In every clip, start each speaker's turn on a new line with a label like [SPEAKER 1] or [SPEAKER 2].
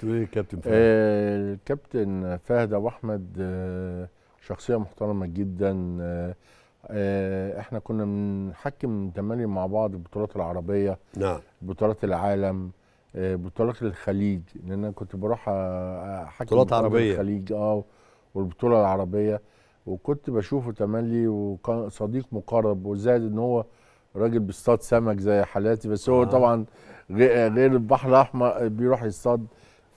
[SPEAKER 1] كابتن ايه الكابتن فهد؟ آه، الكابتن فهد ابو احمد آه، شخصيه محترمه جدا آه، احنا كنا بنحكم تمارين مع بعض البطولات العربيه نعم بطولات العالم بطولات الخليج لان انا كنت بروح احكم بطولات عربيه الخليج اه والبطوله العربيه وكنت بشوفه تملي وكان صديق مقرب وزائد ان هو راجل بيصطاد سمك زي حالاتي بس هو آه. طبعا غير البحر الاحمر بيروح يصطاد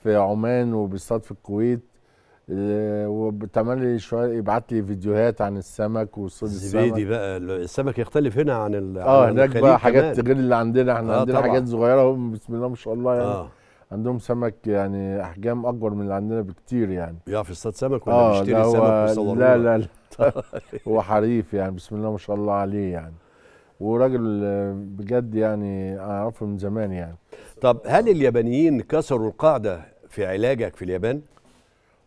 [SPEAKER 1] في عمان وبيصطاد في الكويت آه، وتملي شويه يبعت لي فيديوهات عن السمك وصيد السمك زبيدي
[SPEAKER 2] بقى السمك يختلف هنا عن ال اه هناك بقى حاجات غير اللي عندنا احنا آه عندنا طبعا. حاجات
[SPEAKER 1] صغيره هم بسم الله ما شاء الله يعني آه. عندهم سمك يعني احجام اكبر من اللي عندنا بكتير يعني بيعرف يصطاد سمك ولا آه بيشتري سمك ويصوره لا لا لا طيب. هو حريف يعني بسم الله ما شاء الله عليه يعني وراجل آه، بجد يعني اعرفه من زمان يعني طب هل اليابانيين كسروا
[SPEAKER 2] القاعده في علاجك في اليابان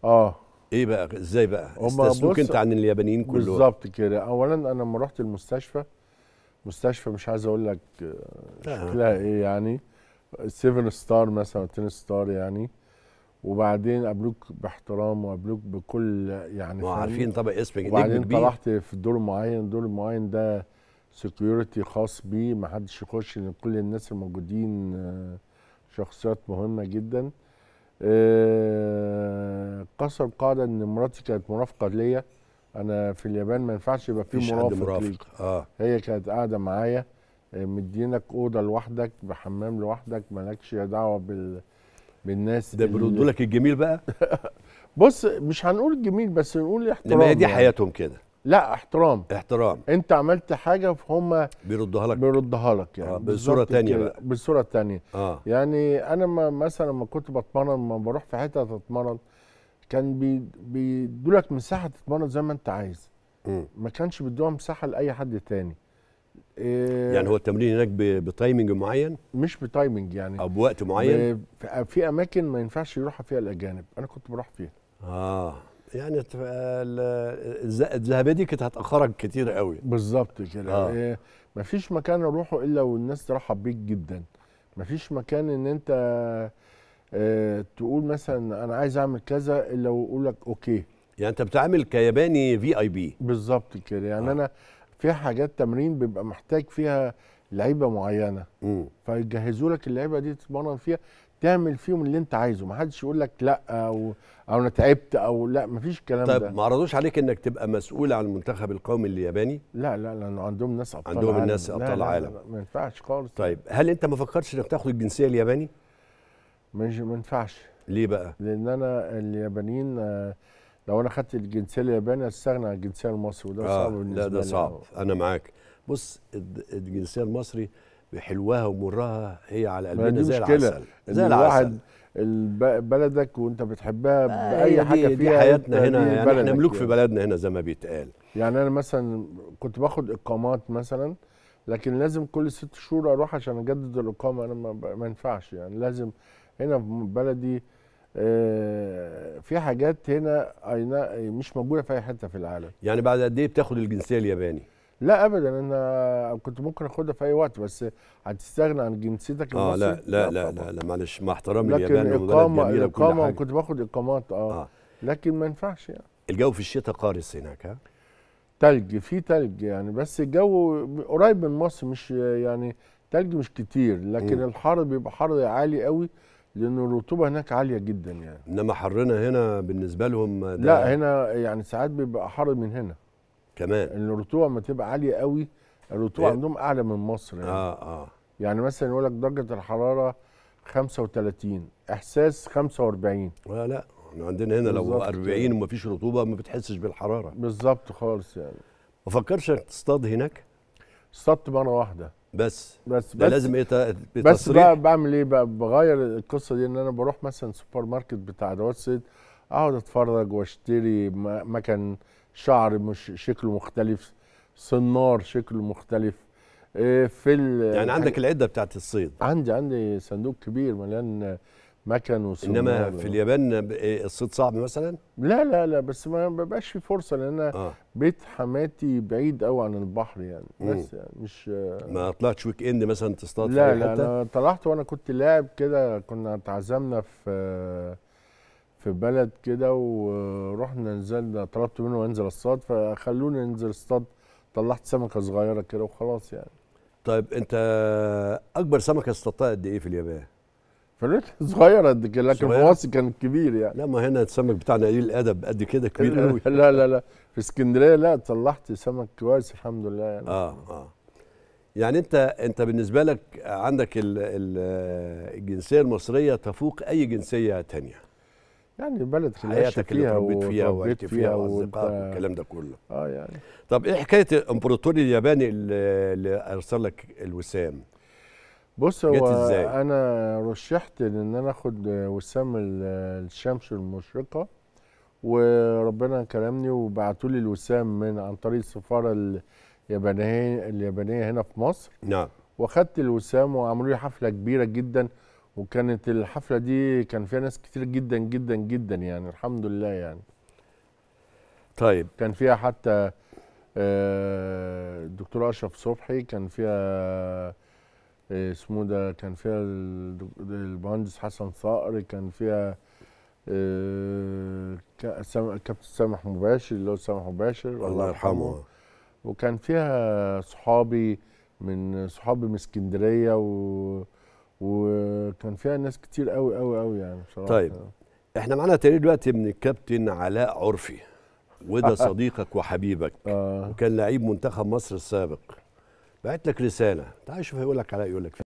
[SPEAKER 2] اه ايه بقى ازاي بقى استسلوك انت عن اليابانيين كلهم بالظبط
[SPEAKER 1] كده اولا انا لما رحت المستشفى مستشفى مش عايز اقول لك آه. شكلها ايه يعني 7 ستار مثلا 10 ستار يعني وبعدين قابلوك باحترام وقابلوك بكل يعني وعارفين طبعا اسمك وبعدين طلعت في دور معين دور معين ده سكيورتي خاص بيه ما حدش يخش كل الناس الموجودين آه، شخصيات مهمه جدا آه، قصر قاعده ان مراتي كانت مرافقه ليا انا في اليابان ما ينفعش يبقى في مرافق, مرافق. ليك آه. هي كانت قاعده معايا آه، مدينك اوضه لوحدك بحمام لوحدك مالكش دعوه بال... بالناس ده بيردوا لك الجميل بقى بص مش هنقول جميل بس نقول احترام دي يعني. حياتهم كده لا احترام احترام انت عملت حاجه فهم بيردوها لك بيردها لك يعني آه بصوره ثانيه بقى بصوره ثانيه آه. يعني انا ما مثلا لما كنت بتمرن لما بروح في حته اتمرن كان بيدوا لك مساحه تتمرن زي ما انت عايز م. ما كانش بيدوها مساحه لاي حد تاني إيه يعني
[SPEAKER 2] هو التمرين هناك بتايمنج معين مش بتايمنج يعني او بوقت معين
[SPEAKER 1] في اماكن ما ينفعش يروحها فيها الاجانب انا كنت بروح فيها اه يعني الذهبيه دي كانت هتاخرك كتير قوي بالظبط كده آه. إيه فيش مكان اروحه الا والناس ترحب بيك جدا ما فيش مكان ان انت إيه تقول مثلا انا عايز اعمل كذا الا ويقول لك اوكي
[SPEAKER 2] يعني انت بتعمل كياباني
[SPEAKER 1] في اي بي بالظبط كده يعني آه. انا في حاجات تمرين بيبقى محتاج فيها لعيبه معينه فيجهزوا لك اللعيبه دي تتمرن فيها تعمل فيهم اللي انت عايزه ما حدش يقول لك لا او او انا تعبت او لا ما فيش الكلام طيب ده طيب
[SPEAKER 2] ما عرضوش عليك انك تبقى مسؤول عن المنتخب القومي الياباني
[SPEAKER 1] لا لا لانه عندهم ناس ابطال عندهم عالم. الناس ابطال العالم ما ينفعش خالص طيب هل انت ما فكرتش انك تاخد الجنسيه الياباني ما ينفعش ليه بقى لان انا اليابانيين آه، لو انا خدت الجنسيه اليابانيه استغنى عن الجنسيه المصري وده آه صعب بالنسبه لي لا ده صعب انا معاك بص الجنسيه
[SPEAKER 2] المصري بحلوها ومرها هي على قلبنا زي العسل زي الواحد
[SPEAKER 1] بلدك وانت بتحبها آه باي حاجه فيها دي حياتنا هنا دي يعني احنا ملوك يعني. في
[SPEAKER 2] بلدنا هنا زي ما بيتقال
[SPEAKER 1] يعني انا مثلا كنت باخد اقامات مثلا لكن لازم كل ست شهور اروح عشان اجدد الاقامه انا ما ينفعش يعني لازم هنا في بلدي آه، في حاجات هنا مش موجوده في اي حته في العالم
[SPEAKER 2] يعني بعد قد ايه بتاخد الجنسيه الياباني
[SPEAKER 1] لا ابدا انا كنت ممكن اخدها في اي وقت بس هتستغنى عن جنسيتك اه لا
[SPEAKER 2] لا لا لا, لا معلش مع احترامي لليابان اقامه الاقامه كنت
[SPEAKER 1] باخد اقامات آه, اه لكن ما ينفعش يعني
[SPEAKER 2] الجو في الشتاء قارس هناك ها
[SPEAKER 1] تلج في تلج يعني بس الجو قريب من مصر مش يعني تلج مش كتير لكن م. الحر بيبقى حر عالي قوي لان الرطوبه هناك عاليه جدا يعني انما حرنا هنا بالنسبه لهم ده لا هنا يعني ساعات بيبقى حر من هنا كمان ان الرطوبه لما تبقى عاليه قوي الرطوبه إيه؟ عندهم اعلى من مصر يعني. اه اه يعني مثلا يقول لك درجه الحراره 35 احساس 45 لا آه، لا احنا عندنا هنا لو 40 وما فيش رطوبه ما بتحسش بالحراره بالظبط خالص يعني ما فكرش انك تصطاد هناك اصطدت مره واحده بس بس ده بس لازم ايه بتصريح. بس بقى بعمل ايه بقى بغير القصه دي ان انا بروح مثلا سوبر ماركت بتاع ادوات صيد اقعد اتفرج واشتري مكن شعر مش شكله مختلف صنار شكله مختلف آه، في آه، يعني عندك العده بتاعت الصيد عندي عندي صندوق كبير مليان مكن وصنار انما في اليابان آه، الصيد صعب مثلا لا لا لا بس ما بقاش في فرصه لان آه. بيت حماتي بعيد قوي عن البحر يعني بس يعني مش ما
[SPEAKER 2] طلعتش ويك اند مثلا تصطاد لا لا انا
[SPEAKER 1] طلعت وانا كنت لاعب كده كنا اتعزمنا في في بلد كده ورحنا نزلنا طلبت منه انزل الصاد فخلوني انزل الصاد طلعت سمكه صغيره كده وخلاص يعني
[SPEAKER 2] طيب انت اكبر سمكه اصطادتها قد ايه في اليابان؟ فلوت صغيره قد كده لكن في مصر
[SPEAKER 1] كان كبير يعني لا ما هنا السمك بتاعنا قليل الادب قد كده كبير قوي لا لا لا في اسكندريه لا طلعت سمك كويس الحمد لله يعني اه اه يعني انت
[SPEAKER 2] انت بالنسبه لك عندك الجنسيه المصريه تفوق اي جنسيه تانية
[SPEAKER 1] يعني بلد حياتك اللي تربيت فيها وعشت فيها واصدقائك والكلام ده
[SPEAKER 2] كله اه يعني طب ايه حكايه الامبراطور الياباني اللي ارسل لك الوسام
[SPEAKER 1] بص هو انا رشحت ان انا اخد وسام الشمس المشرقه وربنا كرمني وبعتوا لي الوسام من عن طريق السفاره اليابانيه اليابانيه هنا في مصر نعم واخدت الوسام وعملوا لي حفله كبيره جدا وكانت الحفله دي كان فيها ناس كتير جدا جدا جدا يعني الحمد لله يعني طيب كان فيها حتى الدكتور آه، اشرف صبحي كان فيها آه، اسمه ده كان فيها المهندس حسن صقر كان فيها آه، كابتن سامح مباشر اللي هو سامح مباشر الله يرحمه وكان فيها صحابي من صحابي من اسكندريه و وكان فيها ناس كتير قوي قوي قوي يعني بصراحه طيب
[SPEAKER 2] احنا معانا تقريبا دلوقتي من الكابتن علاء عرفي وده صديقك وحبيبك آه. وكان لعيب منتخب مصر السابق بعت لك رساله تعال شوف هيقول لك علاء يقول لك